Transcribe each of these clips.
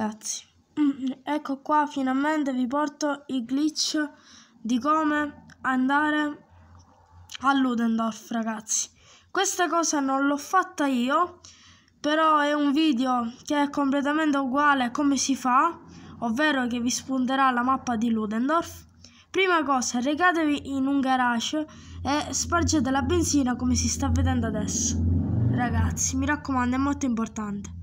ragazzi mm, ecco qua finalmente vi porto il glitch di come andare a Ludendorff ragazzi questa cosa non l'ho fatta io però è un video che è completamente uguale a come si fa ovvero che vi spunterà la mappa di Ludendorff prima cosa recatevi in un garage e spargete la benzina come si sta vedendo adesso ragazzi mi raccomando è molto importante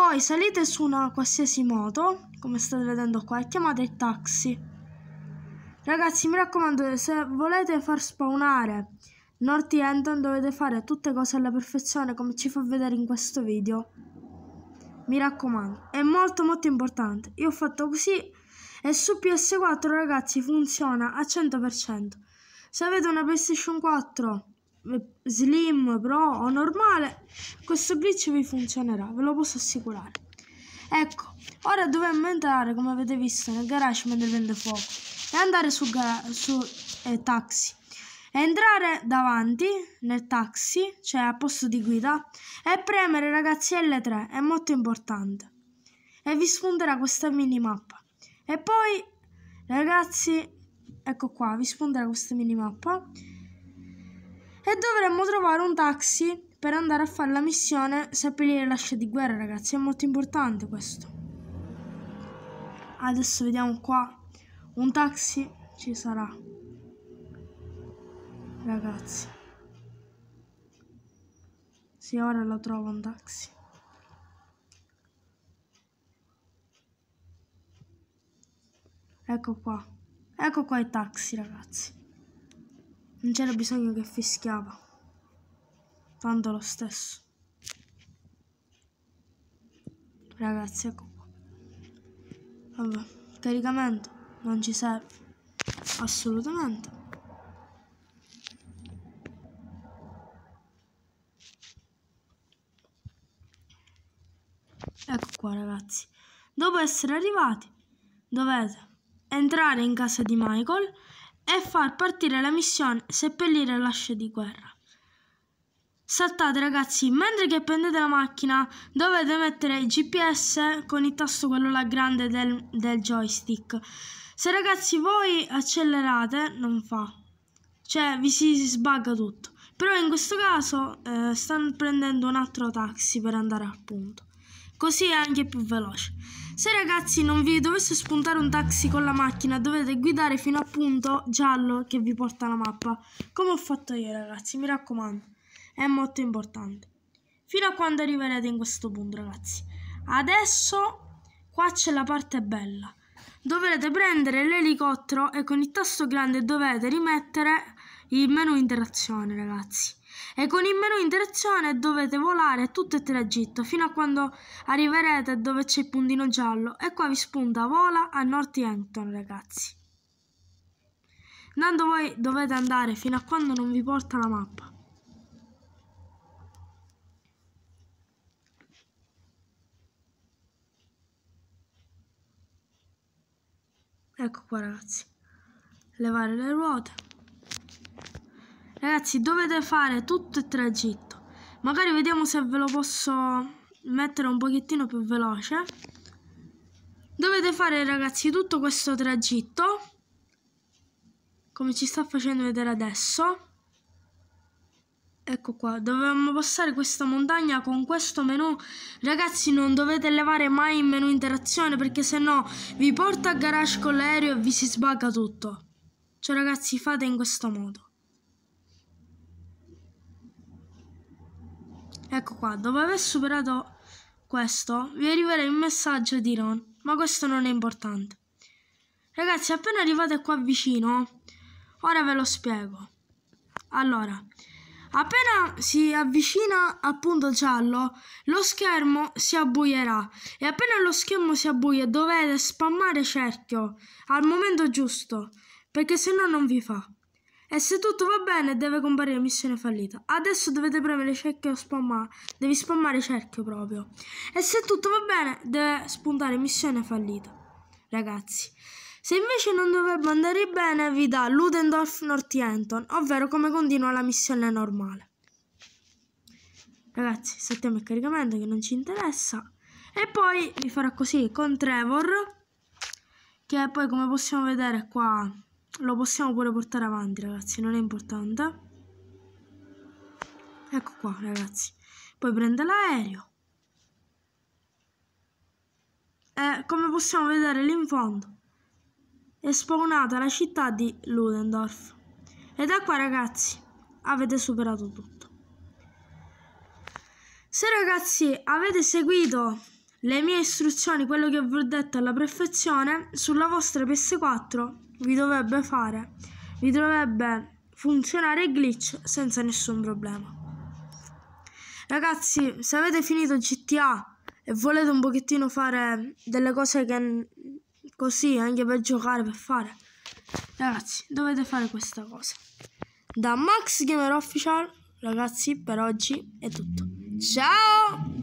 poi salite su una qualsiasi moto, come state vedendo qua, e chiamate il taxi. Ragazzi, mi raccomando, se volete far spawnare Norty Endon dovete fare tutte cose alla perfezione come ci fa vedere in questo video. Mi raccomando, è molto molto importante. Io ho fatto così e su PS4 ragazzi funziona al 100%. Se avete una PlayStation 4 slim pro o normale questo glitch vi funzionerà ve lo posso assicurare ecco ora dovremmo entrare come avete visto nel garage mentre vende fuoco e andare su, su eh, taxi entrare davanti nel taxi cioè a posto di guida e premere ragazzi L3 è molto importante e vi spunterà questa minimappa e poi ragazzi ecco qua vi spunterà questa minimappa e dovremmo trovare un taxi per andare a fare la missione seppellire l'ascia di guerra, ragazzi. È molto importante questo. Adesso vediamo qua. Un taxi ci sarà. Ragazzi. Sì, ora lo trovo un taxi. Ecco qua. Ecco qua i taxi, ragazzi. Non c'era bisogno che fischiava. Tanto lo stesso. Ragazzi, ecco qua. Vabbè, caricamento non ci serve. Assolutamente. Ecco qua ragazzi. Dopo essere arrivati dovete entrare in casa di Michael e far partire la missione seppellire l'ascia di guerra. Saltate ragazzi, mentre che prendete la macchina dovete mettere il GPS con il tasto quello là grande del, del joystick. Se ragazzi voi accelerate non fa, cioè vi si sbaga tutto. Però in questo caso eh, stanno prendendo un altro taxi per andare al punto così è anche più veloce. Se ragazzi non vi dovesse spuntare un taxi con la macchina dovete guidare fino al punto giallo che vi porta la mappa, come ho fatto io ragazzi, mi raccomando, è molto importante. Fino a quando arriverete in questo punto ragazzi. Adesso qua c'è la parte bella. Dovrete prendere l'elicottero e con il tasto grande dovete rimettere il menu interazione ragazzi e con il menu interazione dovete volare tutto il tragitto fino a quando arriverete dove c'è il puntino giallo e qua vi spunta vola a Northampton ragazzi. Andando voi dovete andare fino a quando non vi porta la mappa. Ecco qua ragazzi, levare le ruote. Ragazzi, dovete fare tutto il tragitto. Magari vediamo se ve lo posso mettere un pochettino più veloce. Dovete fare, ragazzi, tutto questo tragitto. Come ci sta facendo vedere adesso. Ecco qua, dovevamo passare questa montagna con questo menu. Ragazzi, non dovete levare mai il menu interazione perché sennò vi porta a garage con l'aereo e vi si sbaga tutto. Cioè, ragazzi, fate in questo modo. Ecco qua, dopo aver superato questo, vi arriverà il messaggio di Ron, ma questo non è importante. Ragazzi, appena arrivate qua vicino, ora ve lo spiego. Allora, appena si avvicina al punto giallo, lo schermo si abbuierà e appena lo schermo si abbuia dovete spammare cerchio al momento giusto, perché se no non vi fa. E se tutto va bene deve comparire missione fallita. Adesso dovete premere cerchio spammare. Devi spammare cerchio proprio. E se tutto va bene deve spuntare missione fallita. Ragazzi. Se invece non dovrebbe andare bene vi dà Ludendorff Northampton, ovvero come continua la missione normale. Ragazzi, saltiamo il caricamento che non ci interessa. E poi vi farà così con Trevor, che poi come possiamo vedere qua lo possiamo pure portare avanti ragazzi non è importante ecco qua ragazzi poi prende l'aereo e come possiamo vedere lì in fondo è spawnata la città di Ludendorff e da qua ragazzi avete superato tutto se ragazzi avete seguito le mie istruzioni, quello che vi ho detto alla perfezione, sulla vostra PS4 vi dovrebbe fare, vi dovrebbe funzionare glitch senza nessun problema. Ragazzi, se avete finito GTA e volete un pochettino fare delle cose che così, anche per giocare, per fare, ragazzi, dovete fare questa cosa. Da Max Gamer Official, ragazzi, per oggi è tutto. Ciao!